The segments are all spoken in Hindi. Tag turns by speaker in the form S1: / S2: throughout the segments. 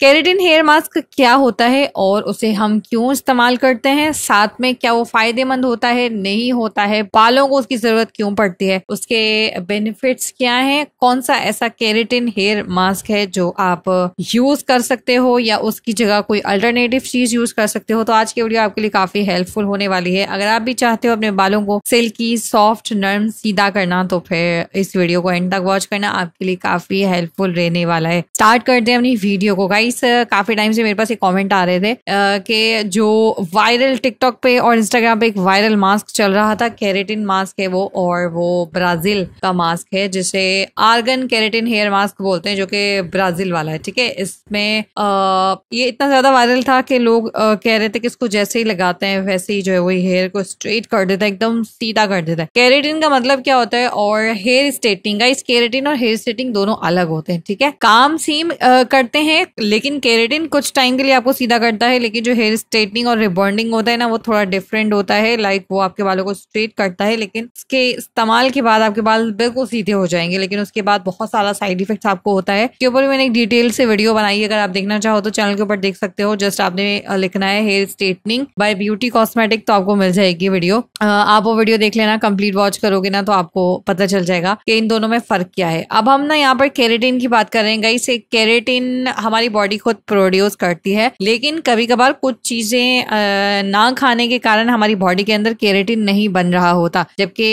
S1: केरेटिन हेयर मास्क क्या होता है और उसे हम क्यों इस्तेमाल करते हैं साथ में क्या वो फायदेमंद होता है नहीं होता है बालों को उसकी जरूरत क्यों पड़ती है उसके बेनिफिट्स क्या हैं कौन सा ऐसा केरेटिन हेयर मास्क है जो आप यूज कर सकते हो या उसकी जगह कोई अल्टरनेटिव चीज यूज कर सकते हो तो आज की वीडियो आपके लिए काफी हेल्पफुल होने वाली है अगर आप भी चाहते हो अपने बालों को सिल्की सॉफ्ट नर्म सीधा करना तो फिर इस वीडियो को एंड तक वॉच करना आपके लिए काफी हेल्पफुल रहने वाला है स्टार्ट करते हैं अपनी वीडियो को गाइड गाइस uh, काफी टाइम से मेरे पास एक कमेंट आ रहे थे uh, कि जो वायरल टिकटॉक पे और इंस्टाग्राम पे एक वायरल मास्क चल रहा था कैरेटिन मास्क है वो और वो ब्राजील का मास्क है जिसे आर्गन कैरेटिन हेयर मास्क बोलते हैं जो कि ब्राजील वाला है ठीक है इसमें आ, uh, ये इतना ज्यादा वायरल था कि लोग आ, कह रहे थे कि इसको जैसे ही लगाते हैं वैसे ही जो है वो हेयर को स्ट्रेट कर देता है एकदम सीधा कर देता है कैरेटिन का मतलब क्या होता है और हेयर स्ट्रेटनिंग गाइस कैरेटिन और हेयर स्ट्रेटिंग दोनों अलग होते हैं ठीक है काम सेम करते हैं लेकिन केरेटिन कुछ टाइम के लिए आपको सीधा करता है लेकिन जो हेयर स्ट्रेटनिंग और रिबॉन्डिंग होता है ना वो थोड़ा डिफरेंट होता है लाइक वो आपके बालों को स्ट्रेट करता है लेकिन इसके इस्तेमाल के बाद आपके बाल बिल्कुल सीधे हो जाएंगे लेकिन उसके बाद बहुत सारा साइड इफेक्ट आपको होता है के ऊपर मैंने एक डिटेल से वीडियो बनाई है अगर आप देखना चाहो तो चैनल के ऊपर देख सकते हो जस्ट आपने लिखना है hair straightening by beauty cosmetic तो आपको मिल जाएगी वीडियो आप वो वीडियो देख लेना कंप्लीट वॉच करोगे ना तो आपको पता चल जाएगा कि इन दोनों में फर्क क्या है अब हम ना यहाँ पर केरेटिन की बात करेंगे गई केरेटिन हमारी बॉडी बॉडी खुद प्रोड्यूस करती है लेकिन कभी कभार कुछ चीजें ना खाने के कारण हमारी बॉडी के अंदर केरेटिन नहीं बन रहा होता जबकि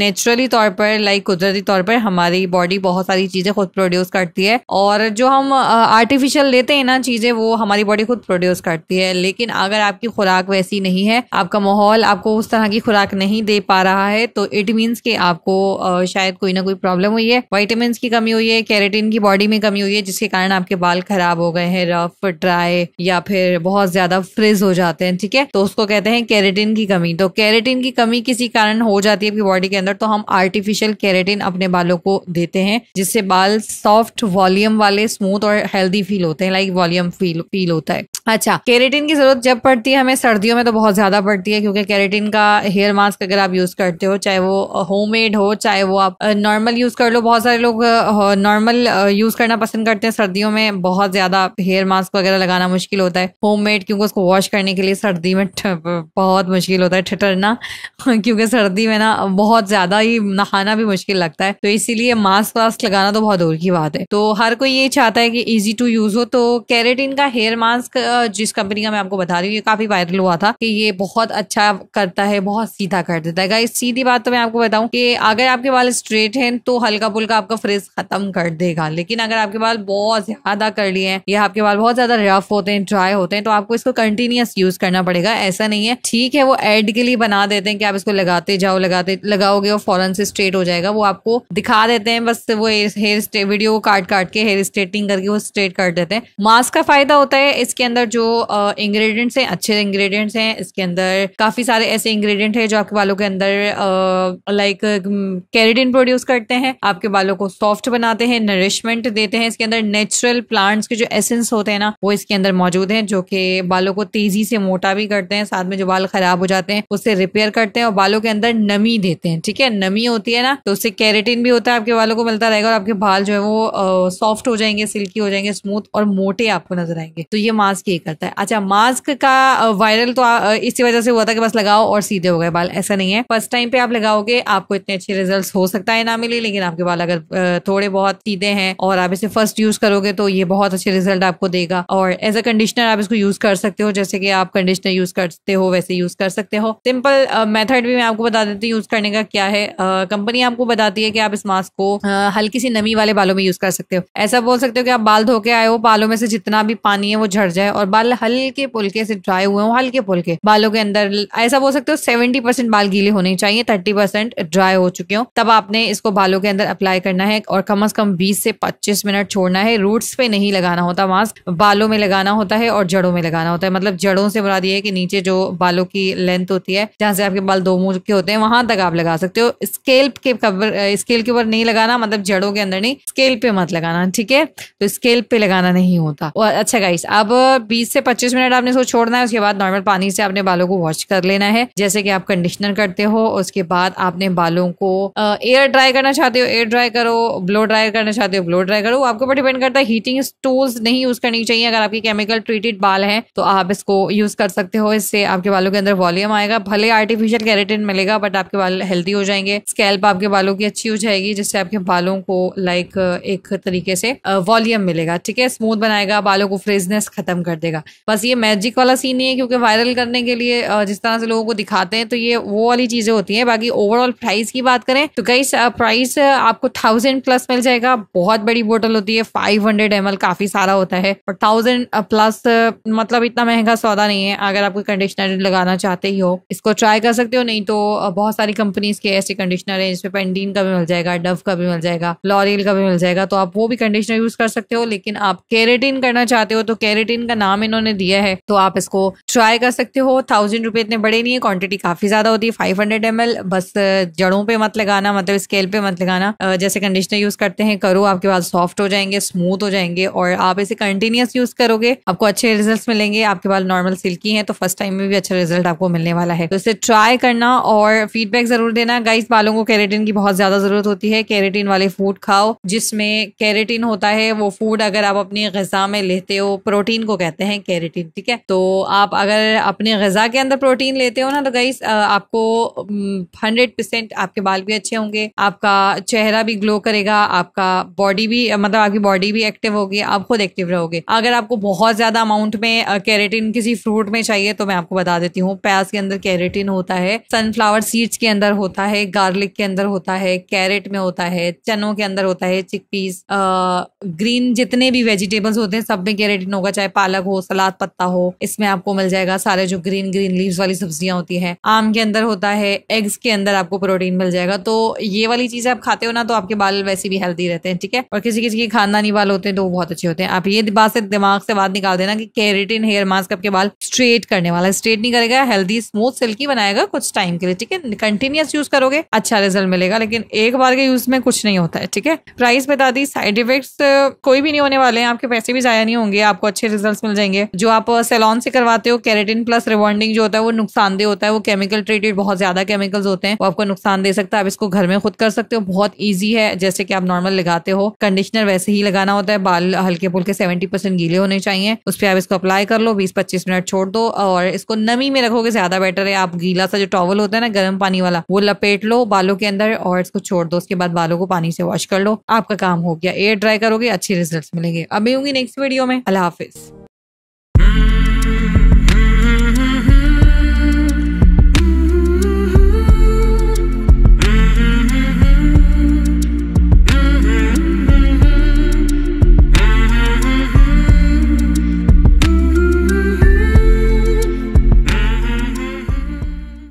S1: नेचुरली तौर पर लाइक कुदरती तौर पर हमारी बॉडी बहुत सारी चीजें खुद प्रोड्यूस करती है और जो हम आर्टिफिशियल लेते हैं ना चीजें वो हमारी बॉडी खुद प्रोड्यूस करती है लेकिन अगर आपकी खुराक वैसी नहीं है आपका माहौल आपको उस तरह की खुराक नहीं दे पा रहा है तो इट मीन्स कि आपको शायद कोई ना कोई प्रॉब्लम हुई है वाइटामिन की कमी हुई है कैरेटिन की बॉडी में कमी हुई है जिसके कारण आपके बाल खराब हो गए हैं रफ ड्राई या फिर बहुत ज्यादा फ्रिज हो जाते हैं ठीक है तो उसको कहते हैं कैरेटिन की कमी तो कैरेटिन की कमी किसी कारण हो जाती है आपकी बॉडी के अंदर तो हम आर्टिफिशियल कैरेटिन अपने बालों को देते हैं जिससे बाल सॉफ्ट वॉल्यूम वाले स्मूथ और हेल्दी फील होते हैं लाइक वॉल्यूम फील फील होता है अच्छा केरेटिन की जरूरत जब पड़ती है हमें सर्दियों में तो बहुत ज्यादा पड़ती है क्योंकि केरेटिन का हेयर मास्क अगर आप यूज करते हो चाहे वो होम मेड हो चाहे वो आप नॉर्मल यूज कर लो बहुत सारे लोग नॉर्मल यूज करना पसंद करते हैं सर्दियों में बहुत ज्यादा हेयर मास्क वगैरह लगाना मुश्किल होता है होम मेड क्योंकि उसको वॉश करने के लिए सर्दी में बहुत मुश्किल होता है ठिठरना क्योंकि सर्दी में ना बहुत ज्यादा ही नहाना भी मुश्किल लगता है तो इसीलिए मास्क वास्क लगाना तो बहुत दूर की बात है तो हर कोई ये चाहता है कि इजी टू यूज हो तो कैरेटिन का हेयर मास्क जिस कंपनी का मैं आपको बता रही हूँ ये काफी वायरल हुआ था कि ये बहुत अच्छा करता है बहुत सीधा कर देता है गाइस सीधी बात तो मैं आपको बताऊं कि अगर आपके बाल स्ट्रेट हैं तो हल्का फुल्का आपका फ्रिज खत्म कर देगा लेकिन अगर आपके बाल बहुत ज्यादा कर लिए हैं या आपके बाल बहुत ज्यादा रफ होते हैं ड्राई होते हैं तो आपको इसको कंटिन्यूस यूज करना पड़ेगा ऐसा नहीं है ठीक है वो एड के लिए बना देते हैं कि आप इसको लगाते जाओ लगाते लगाओगे और फॉरन से स्ट्रेट हो जाएगा वो आपको दिखा देते हैं बस वो हेयर वीडियो काट काट के हेयर स्ट्रेटिंग करके वो स्ट्रेट कर देते हैं मास्क का फायदा होता है इसके अंदर अंदर जो इंग्रेडिएंट्स हैं अच्छे इंग्रेडिएंट्स हैं इसके अंदर काफ़ी सारे ऐसे इंग्रेडिएंट है जो आपके बालों के अंदर लाइक कैरेडिन प्रोड्यूस करते हैं आपके बालों को सॉफ्ट बनाते हैं नरिशमेंट देते हैं इसके अंदर नेचुरल प्लांट्स के जो एसेंस होते हैं ना वो इसके अंदर मौजूद हैं जो कि बालों को तेजी से मोटा भी करते हैं साथ में जो बाल खराब हो जाते हैं उससे रिपेयर करते हैं और बालों के अंदर नमी देते हैं ठीक है नमी होती है ना तो उससे कैरेटिन भी होता है आपके बालों को मिलता रहेगा और आपके बाल जो है वो सॉफ्ट हो जाएंगे सिल्की हो जाएंगे स्मूथ और मोटे आपको नजर आएंगे तो ये मास्क ये करता है अच्छा मास्क का वायरल तो इसी वजह से हुआ था कि बस लगाओ और सीधे हो गए बाल ऐसा नहीं है फर्स्ट टाइम पे आप लगाओगे आपको इतने अच्छे रिजल्ट हो सकता है ना मिले लेकिन आपके बाल अगर थोड़े बहुत सीधे हैं और आप इसे फर्स्ट यूज करोगे तो ये बहुत अच्छे रिजल्ट आपको देगा और एज अ कंडीशनर आप इसको यूज कर सकते हो जैसे कि आप कंडीशनर यूज करते हो वैसे यूज कर सकते हो सिंपल मेथड भी मैं आपको बता देती हूँ यूज करने का क्या है कंपनी आपको बताती है कि आप इस मास्क को हल्की सी नमी वाले बालों में यूज कर सकते हो ऐसा बोल सकते हो कि आप बाल धो के आए हो बालों में से जितना भी पानी है वो झड़ जाए और और बाल हल्के पुलके से ड्राई हुए हो हल्के पुलके बालों के अंदर ऐसा बोल सकते हो सेवेंटी परसेंट बाल गीले होने चाहिए थर्टी परसेंट ड्राई हो चुके हो तब आपने इसको बालों के अंदर अप्लाई करना है और कम अज कम बीस से पच्चीस मिनट छोड़ना है रूट्स पे नहीं लगाना होता मास्क बालों में लगाना होता है और जड़ों में लगाना होता है मतलब जड़ों से बुरा ये है कि नीचे जो बालों की लेंथ होती है जहाँ से आपके बाल दो मुंह के होते हैं वहां तक आप लगा सकते हो स्केल के कवर स्केल के ऊपर नहीं लगाना मतलब जड़ों के अंदर नहीं स्केल पे मत लगाना ठीक है तो स्केल पे लगाना नहीं होता और अच्छा गाइस अब बीस से पच्चीस मिनट आपने इसको छोड़ना है उसके बाद नॉर्मल पानी से आपने बालों को वॉश कर लेना है जैसे कि आप कंडीशनर करते हो उसके बाद आपने बालों को एयर ड्राई करना चाहते हो एयर ड्राई करो ब्लो ड्राई करना चाहते हो ब्लो ड्राई करो आपके ऊपर डिपेंड करता है हीटिंग टूल्स नहीं यूज करनी चाहिए अगर आपके केमिकल ट्रीटेड बाल है तो आप इसको यूज कर सकते हो इससे आपके बालों के अंदर वॉल्यूम आएगा भले आर्टिफिशियल कैरेटिन मिलेगा बट आपके बाल हेल्दी हो जाएंगे स्कैल्प आपके बालों की अच्छी हो जाएगी जिससे आपके बालों को लाइक एक तरीके से वॉल्यूम मिलेगा ठीक है स्मूथ बनाएगा बालों को फ्रेजनेस खत्म कर देगा बस ये मैजिक वाला सीन नहीं है क्योंकि वायरल करने के लिए जिस तरह से लोगों को दिखाते हैं तो ये वो वाली चीजें होती है बाकी ओवरऑल प्राइस की बात करें तो कई प्राइस आपको थाउजेंड प्लस मिल जाएगा बहुत बड़ी बोतल होती है फाइव हंड्रेड एम काफी सारा होता है और थाउजेंड प्लस मतलब इतना महंगा सौदा नहीं है अगर आपको कंडीशनर लगाना चाहते ही हो इसको ट्राई कर सकते हो नहीं तो बहुत सारी कंपनीज के ऐसे कंडीशनर है जिसमें पेंडीन का भी मिल जाएगा डव का भी मिल जाएगा लॉरियल का भी मिल जाएगा तो आप वो भी कंडीशनर यूज कर सकते हो लेकिन आप केरेटिन करना चाहते हो तो केरेटिन का नाम इन्होंने दिया है तो आप इसको ट्राई कर सकते हो थाउजेंड रुपए इतने बड़े नहीं है क्वांटिटी काफी ज्यादा होती है फाइव हंड्रेड एम एल बस जड़ों पे मत लगाना मतलब स्केल पे मत लगाना जैसे कंडीशनर यूज करते हैं करो आपके पास सॉफ्ट हो जाएंगे स्मूथ हो जाएंगे और आप इसे कंटिन्यूस यूज करोगे आपको अच्छे रिजल्ट मिलेंगे आपके बाल नॉर्मल सिल्की है तो फर्स्ट टाइम में भी अच्छा रिजल्ट आपको मिलने वाला है तो इसे ट्राई करना और फीडबैक जरूर देना गाइस बालों को कैरेटिन की बहुत ज्यादा जरूरत होती है कैरेटिन वाले फूड खाओ जिसमें कैरेटिन होता है वो फूड अगर आप अपनी गजा में लेते हो प्रोटीन को कहते कहते हैं कैरेटीन ठीक है तो आप अगर अपने गजा के अंदर प्रोटीन लेते हो ना तो गाइस आपको हंड्रेड परसेंट आपके बाल भी अच्छे होंगे आपका चेहरा भी ग्लो करेगा आपका बॉडी भी मतलब आपकी बॉडी भी एक्टिव होगी आप खुद एक्टिव रहोगे अगर आपको बहुत ज्यादा अमाउंट में कैरेटिन किसी फ्रूट में चाहिए तो मैं आपको बता देती हूँ प्याज के अंदर कैरेटिन होता है सनफ्लावर सीड्स के अंदर होता है गार्लिक के अंदर होता है कैरेट में होता है चनों के अंदर होता है चिक पीस ग्रीन जितने भी वेजिटेबल्स होते हैं सब में कैरेटिन होगा चाहे पालक पालक हो सलाद पत्ता हो इसमें आपको मिल जाएगा सारे जो ग्रीन ग्रीन लीव्स वाली सब्जियां होती है आम के अंदर होता है एग्स के अंदर आपको प्रोटीन मिल जाएगा तो ये वाली चीजें आप खाते हो ना तो आपके बाल वैसे भी हेल्थी रहते हैं ठीक है और किसी किसी के खानदानी बाल होते हैं तो वो बहुत अच्छे होते हैं आप ये बात से दिमाग से बात निकाल देना की कैरेटिन हेयर मास्क आपके बाल स्ट्रेट करने वाला है स्ट्रेट नहीं करेगा हेल्दी स्मूथ सिल्की बनाएगा कुछ टाइम के लिए ठीक है कंटिन्यूस यूज करोगे अच्छा रिजल्ट मिलेगा लेकिन एक बार के यूज में कुछ नहीं होता है ठीक है प्राइस बता दी साइड इफेक्ट्स कोई भी नहीं होने वाले हैं आपके पैसे भी जाया नहीं होंगे आपको अच्छे रिजल्ट मिल जाएंगे जो आप सेलॉन से करवाते हो कैरेटिन प्लस रिवॉन्डिंग जो होता है वो नुकसानदेह होता है वो केमिकल ट्रीटेड बहुत ज्यादा केमिकल्स होते हैं वो आपको नुकसान दे सकता है आप इसको घर में खुद कर सकते हो बहुत ईजी है जैसे कि आप नॉर्मल लगाते हो कंडीशनर वैसे ही लगाना होता है बाल हल्के फुल्के सेवेंटी परसेंट गीले होने चाहिए उस पर आप इसको अप्लाई कर लो बीस पच्चीस मिनट छोड़ दो और इसको नमी में रखोगे ज्यादा बेटर है आप गीला सा जो टॉवल होता है ना गर्म पानी वाला वो लपेट लो बालों के अंदर और इसको छोड़ दो उसके बाद बालों को पानी से वॉश कर लो आपका काम हो गया एयर ड्राई करोगे अच्छे रिजल्ट मिलेंगे अब होंगी नेक्स्ट वीडियो में अल्लाह हाफिज़